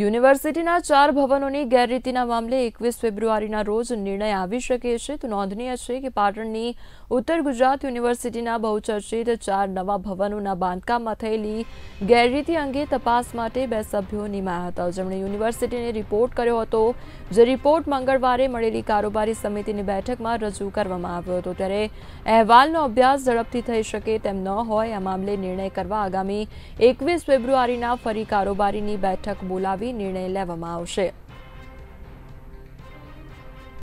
યુનિવર્સિટીના ચાર ભવનોની ગેરરીતિના મામલે એકવીસ ફેબ્રુઆરીના રોજ નિર્ણય આવી શકે છે તો નોંધનીય છે કે પાટણની ઉત્તર ગુજરાત યુનિવર્સિટીના બહુચર્ચિત ચાર નવા ભવનોના બાંધકામમાં થયેલી ગેરરીતિ અંગે તપાસ માટે બે સભ્યો નિમાયા હતા જેમણે યુનિવર્સિટીને રિપોર્ટ કર્યો હતો જે રિપોર્ટ મંગળવારે મળેલી કારોબારી સમિતિની બેઠકમાં રજૂ કરવામાં આવ્યો હતો ત્યારે અહેવાલનો અભ્યાસ ઝડપથી થઈ શકે તેમ ન હોય આ મામલે નિર્ણય કરવા આગામી એકવીસ ફેબ્રુઆરીના ફરી કારોબારીની બેઠક બોલાવી આપી નિર્ણય લેવામાં આવશે